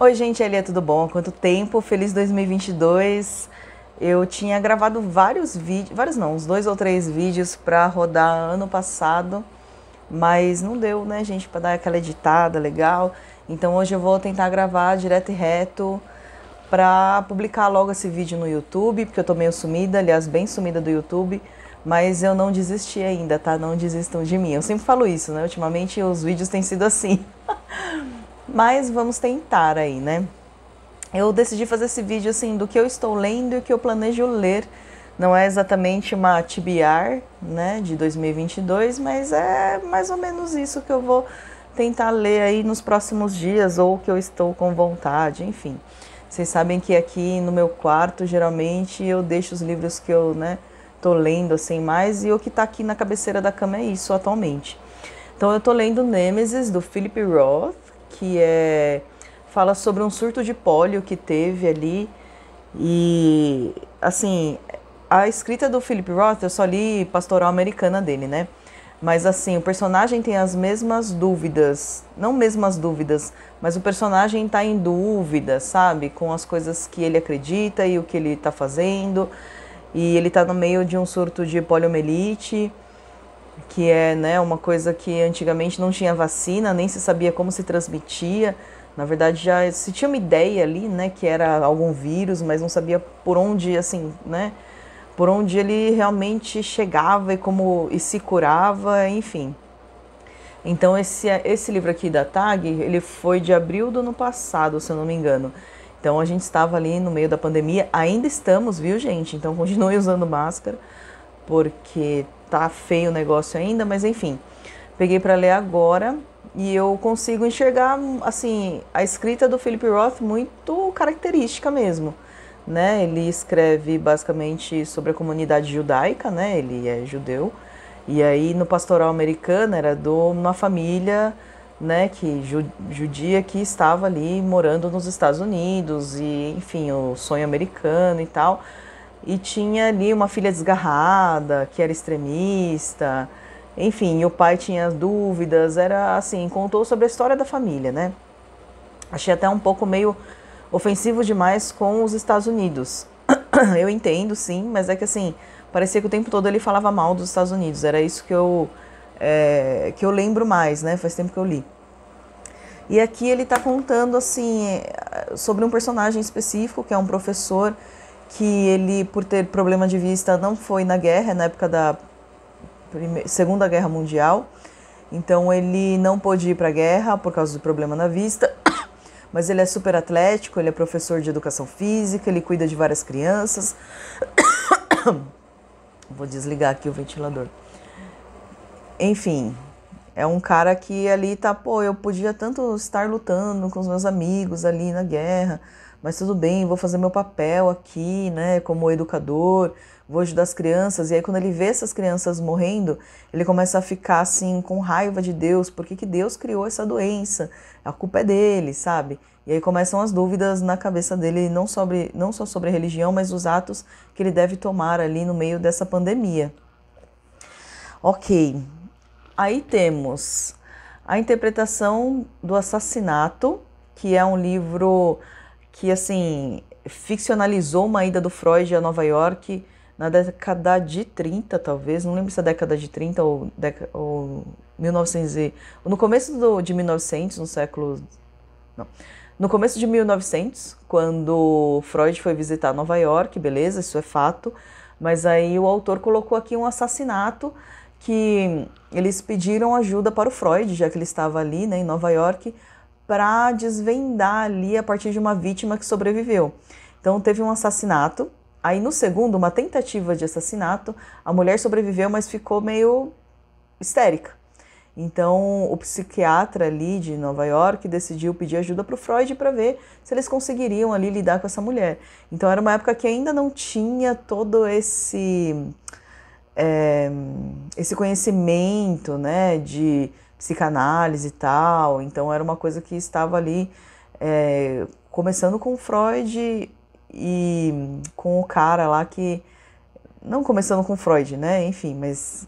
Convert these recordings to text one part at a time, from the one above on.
Oi, gente, Elia, tudo bom? Quanto tempo? Feliz 2022. Eu tinha gravado vários vídeos, vários não, uns dois ou três vídeos para rodar ano passado, mas não deu, né, gente, para dar aquela editada legal. Então hoje eu vou tentar gravar direto e reto para publicar logo esse vídeo no YouTube, porque eu tô meio sumida, aliás, bem sumida do YouTube, mas eu não desisti ainda, tá? Não desistam de mim. Eu sempre falo isso, né? Ultimamente os vídeos têm sido assim mas vamos tentar aí, né? Eu decidi fazer esse vídeo assim do que eu estou lendo e o que eu planejo ler. Não é exatamente uma TBR, né, de 2022, mas é mais ou menos isso que eu vou tentar ler aí nos próximos dias ou que eu estou com vontade, enfim. Vocês sabem que aqui no meu quarto, geralmente, eu deixo os livros que eu, né, tô lendo assim mais e o que está aqui na cabeceira da cama é isso atualmente. Então eu estou lendo Nemesis do Philip Roth, que é fala sobre um surto de pólio que teve ali e assim a escrita do Philip Roth eu só li Pastoral Americana dele, né? Mas assim o personagem tem as mesmas dúvidas, não mesmas dúvidas, mas o personagem está em dúvida, sabe, com as coisas que ele acredita e o que ele está fazendo e ele está no meio de um surto de poliomielite que é né, uma coisa que antigamente não tinha vacina, nem se sabia como se transmitia. Na verdade, já se tinha uma ideia ali, né, que era algum vírus, mas não sabia por onde, assim, né, por onde ele realmente chegava e como e se curava, enfim. Então esse esse livro aqui da Tag, ele foi de abril do ano passado, se eu não me engano. Então a gente estava ali no meio da pandemia, ainda estamos, viu, gente? Então continue usando máscara, porque tá feio o negócio ainda, mas enfim. Peguei para ler agora e eu consigo enxergar assim a escrita do Philip Roth muito característica mesmo. Né? Ele escreve basicamente sobre a comunidade judaica, né? Ele é judeu. E aí no pastoral americano era de uma família, né, que judia que estava ali morando nos Estados Unidos e, enfim, o sonho americano e tal e tinha ali uma filha desgarrada, que era extremista. Enfim, o pai tinha dúvidas, era assim, contou sobre a história da família, né? Achei até um pouco meio ofensivo demais com os Estados Unidos. Eu entendo, sim, mas é que assim, parecia que o tempo todo ele falava mal dos Estados Unidos. Era isso que eu é, que eu lembro mais, né? Faz tempo que eu li. E aqui ele está contando assim é, sobre um personagem específico que é um professor que ele, por ter problema de vista, não foi na guerra, na época da Primeira, Segunda Guerra Mundial. Então ele não pôde ir para a guerra por causa do problema na vista, mas ele é super atlético, ele é professor de educação física, ele cuida de várias crianças. Vou desligar aqui o ventilador. Enfim, é um cara que ali tá, pô, eu podia tanto estar lutando com os meus amigos ali na guerra mas tudo bem, vou fazer meu papel aqui, né, como educador, vou ajudar as crianças. E aí, quando ele vê essas crianças morrendo, ele começa a ficar assim, com raiva de Deus: por que, que Deus criou essa doença? A culpa é dele, sabe? E aí começam as dúvidas na cabeça dele, não, sobre, não só sobre a religião, mas os atos que ele deve tomar ali no meio dessa pandemia. Ok, aí temos a interpretação do assassinato, que é um livro que assim ficcionalizou uma ida do Freud a Nova York na década de 30, talvez, não lembro se é década de 30 ou, deca, ou 1900 e, no começo do, de 1900, no século não. No começo de 1900, quando Freud foi visitar Nova York, beleza, isso é fato, mas aí o autor colocou aqui um assassinato que eles pediram ajuda para o Freud, já que ele estava ali, né, em Nova York, para desvendar ali a partir de uma vítima que sobreviveu. Então teve um assassinato, aí no segundo, uma tentativa de assassinato, a mulher sobreviveu, mas ficou meio histérica. Então, o psiquiatra ali de Nova York decidiu pedir ajuda para o Freud para ver se eles conseguiriam ali lidar com essa mulher. Então, era uma época que ainda não tinha todo esse é, esse conhecimento, né, de psicanálise e tal. Então era uma coisa que estava ali, é, começando com Freud e com o cara lá que. Não começando com Freud, né? Enfim, mas.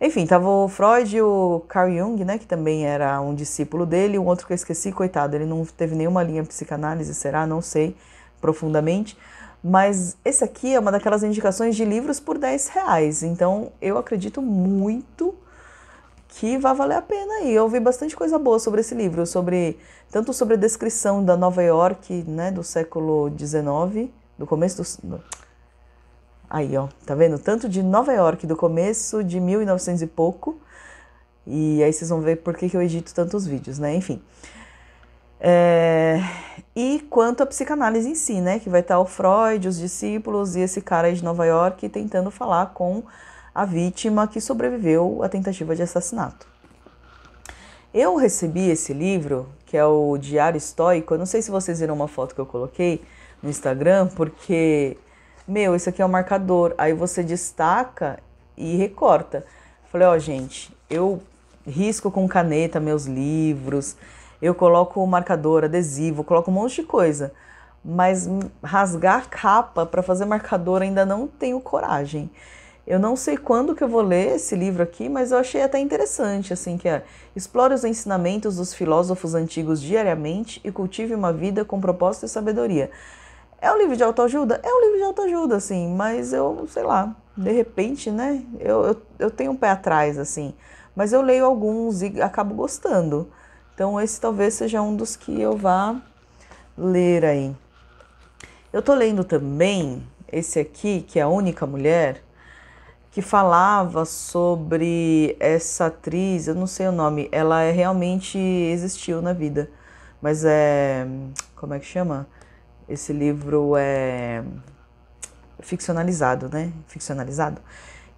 Enfim, tava o Freud e o Carl Jung, né? Que também era um discípulo dele. Um outro que eu esqueci, coitado, ele não teve nenhuma linha psicanálise, será? Não sei profundamente. Mas esse aqui é uma daquelas indicações de livros por 10 reais. Então eu acredito muito que vai valer a pena e eu vi bastante coisa boa sobre esse livro, sobre tanto sobre a descrição da Nova York, né, do século XIX, do começo do Aí, ó, tá vendo? Tanto de Nova York do começo de 1900 e pouco. E aí vocês vão ver por que, que eu edito tantos vídeos, né? Enfim. É... E quanto à psicanálise em si, né? Que vai estar tá o Freud, os discípulos e esse cara aí de Nova York tentando falar com a vítima que sobreviveu à tentativa de assassinato. Eu recebi esse livro, que é o Diário Estoico. Eu não sei se vocês viram uma foto que eu coloquei no Instagram, porque, meu, esse aqui é o um marcador. Aí você destaca e recorta. Falei, ó, oh, gente, eu risco com caneta meus livros, eu coloco marcador, adesivo, coloco um monte de coisa. Mas rasgar a capa para fazer marcador ainda não tenho coragem. Eu não sei quando que eu vou ler esse livro aqui, mas eu achei até interessante, assim, que é Explore os ensinamentos dos filósofos antigos diariamente e cultive uma vida com propósito e sabedoria. É um livro de autoajuda? É um livro de autoajuda, assim, mas eu, sei lá, de repente, né, eu, eu, eu tenho um pé atrás, assim, mas eu leio alguns e acabo gostando. Então esse talvez seja um dos que eu vá ler aí. Eu tô lendo também esse aqui, que é a única mulher, que falava sobre essa atriz, eu não sei o nome, ela é realmente existiu na vida, mas é. Como é que chama? Esse livro é. ficcionalizado, né? Ficcionalizado.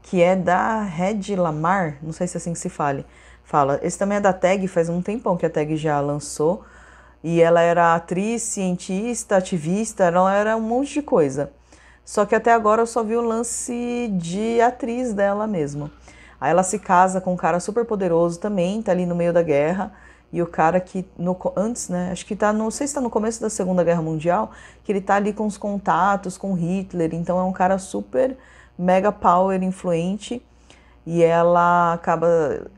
Que é da Red Lamar, não sei se é assim que se fale, fala. Esse também é da Tag, faz um tempão que a Tag já lançou. E ela era atriz, cientista, ativista, ela era um monte de coisa. Só que até agora eu só vi o lance de atriz dela mesma. Aí ela se casa com um cara super poderoso também, tá ali no meio da guerra. E o cara que, no, antes, né? Acho que tá, no, não sei se tá no começo da Segunda Guerra Mundial, que ele tá ali com os contatos com Hitler. Então é um cara super mega power, influente. E ela acaba,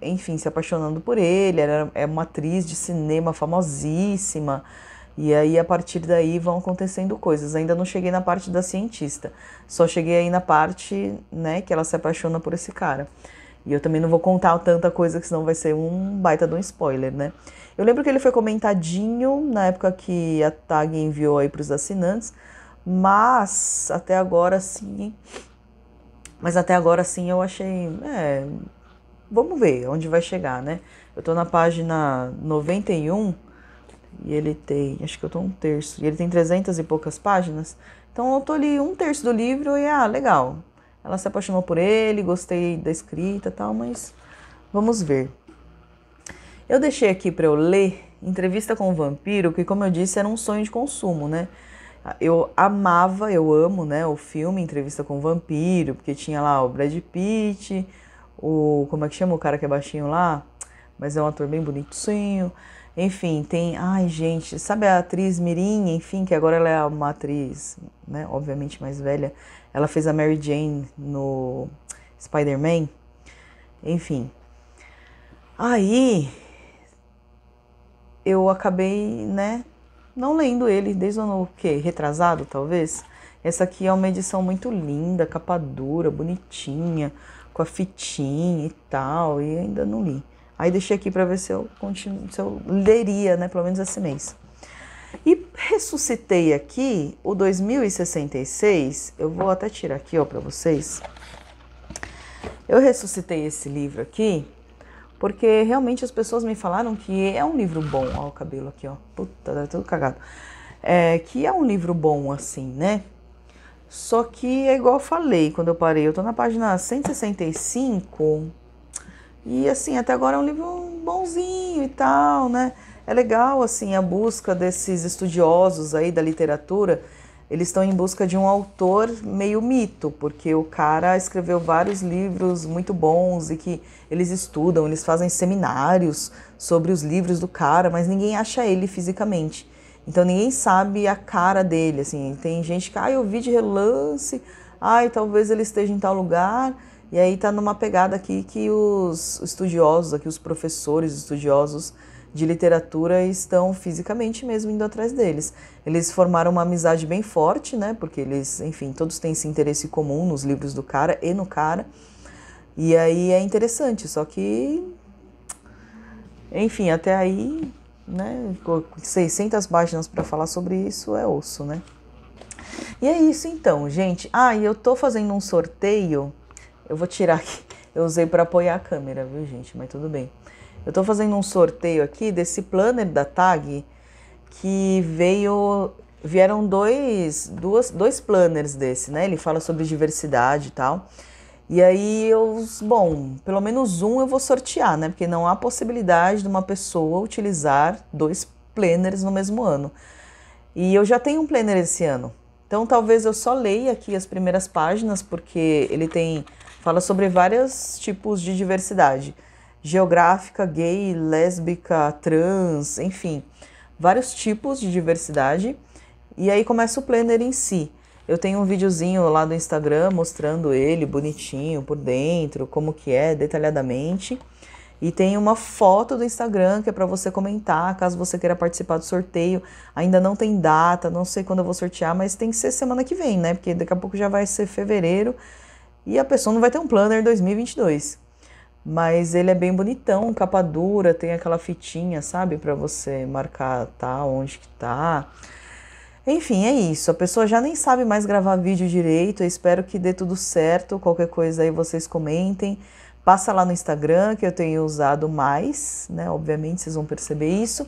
enfim, se apaixonando por ele. Ela é uma atriz de cinema famosíssima. E aí, a partir daí, vão acontecendo coisas. Ainda não cheguei na parte da cientista. Só cheguei aí na parte, né, que ela se apaixona por esse cara. E eu também não vou contar tanta coisa, que senão vai ser um baita de um spoiler, né? Eu lembro que ele foi comentadinho na época que a Tag enviou aí para os assinantes, mas até agora sim. Mas até agora sim eu achei. É, vamos ver onde vai chegar, né? Eu tô na página 91 e ele tem, acho que eu tô um terço, e ele tem 300 e poucas páginas. Então eu tô ali um terço do livro e ah, legal. Ela se apaixonou por ele, gostei da escrita, tal, mas vamos ver. Eu deixei aqui para eu ler Entrevista com o Vampiro, que como eu disse, era um sonho de consumo, né? Eu amava, eu amo, né, o filme Entrevista com o Vampiro, porque tinha lá o Brad Pitt, o como é que chama o cara que é baixinho lá, mas é um ator bem bonitinho. Enfim, tem. Ai, gente, sabe a atriz Mirim, enfim, que agora ela é uma atriz, né? Obviamente mais velha. Ela fez a Mary Jane no Spider-Man. Enfim. Aí eu acabei, né? Não lendo ele desde o ano o quê? Retrasado, talvez. Essa aqui é uma edição muito linda, capa dura, bonitinha, com a fitinha e tal, e ainda não li. Aí deixei aqui para ver se eu, continuo, se eu leria, né, pelo menos esse mês. E ressuscitei aqui o 2066, eu vou até tirar aqui, ó, para vocês. Eu ressuscitei esse livro aqui porque realmente as pessoas me falaram que é um livro bom. Ó, o cabelo aqui, ó. Puta, tá tudo cagado. É, que é um livro bom, assim, né? Só que é igual eu falei quando eu parei. Eu tô na página 165. E assim, até agora é um livro bonzinho e tal, né? É legal assim a busca desses estudiosos aí da literatura. Eles estão em busca de um autor meio mito, porque o cara escreveu vários livros muito bons e que eles estudam, eles fazem seminários sobre os livros do cara, mas ninguém acha ele fisicamente. Então ninguém sabe a cara dele, assim. Tem gente que, ah, eu vi de relance, ai, talvez ele esteja em tal lugar e aí tá numa pegada aqui que os estudiosos, aqui os professores estudiosos de literatura estão fisicamente mesmo indo atrás deles. Eles formaram uma amizade bem forte, né? Porque eles, enfim, todos têm esse interesse comum nos livros do cara e no cara. E aí é interessante, só que enfim, até aí, né, 600 páginas para falar sobre isso é osso, né? E é isso então, gente. Ah, e eu tô fazendo um sorteio eu vou tirar aqui. Eu usei para apoiar a câmera, viu, gente? Mas tudo bem. Eu estou fazendo um sorteio aqui desse planner da Tag que veio vieram dois duas, dois planners desse, né? Ele fala sobre diversidade e tal. E aí eu, bom, pelo menos um eu vou sortear, né? Porque não há possibilidade de uma pessoa utilizar dois planners no mesmo ano. E eu já tenho um planner esse ano. Então talvez eu só leia aqui as primeiras páginas porque ele tem Fala sobre vários tipos de diversidade: geográfica, gay, lésbica, trans, enfim, vários tipos de diversidade. E aí começa o planner em si. Eu tenho um videozinho lá do Instagram mostrando ele bonitinho por dentro, como que é detalhadamente. E tem uma foto do Instagram que é para você comentar, caso você queira participar do sorteio. Ainda não tem data, não sei quando eu vou sortear, mas tem que ser semana que vem, né? Porque daqui a pouco já vai ser fevereiro e a pessoa não vai ter um planner 2022. Mas ele é bem bonitão, capa dura, tem aquela fitinha, sabe, para você marcar tá onde que tá. Enfim, é isso. A pessoa já nem sabe mais gravar vídeo direito. Eu espero que dê tudo certo. Qualquer coisa aí vocês comentem. Passa lá no Instagram, que eu tenho usado mais, né? Obviamente vocês vão perceber isso.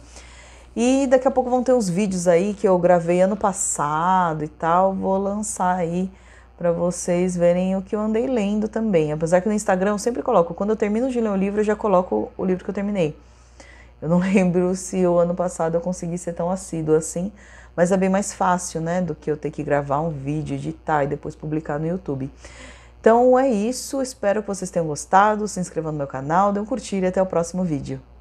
E daqui a pouco vão ter uns vídeos aí que eu gravei ano passado e tal. Vou lançar aí para vocês verem o que eu andei lendo também. Apesar que no Instagram eu sempre coloco, quando eu termino de ler o livro, eu já coloco o livro que eu terminei. Eu não lembro se o ano passado eu consegui ser tão assíduo assim, mas é bem mais fácil, né, do que eu ter que gravar um vídeo, editar e depois publicar no YouTube. Então é isso, espero que vocês tenham gostado, se inscreva no meu canal, dê um curtir e até o próximo vídeo.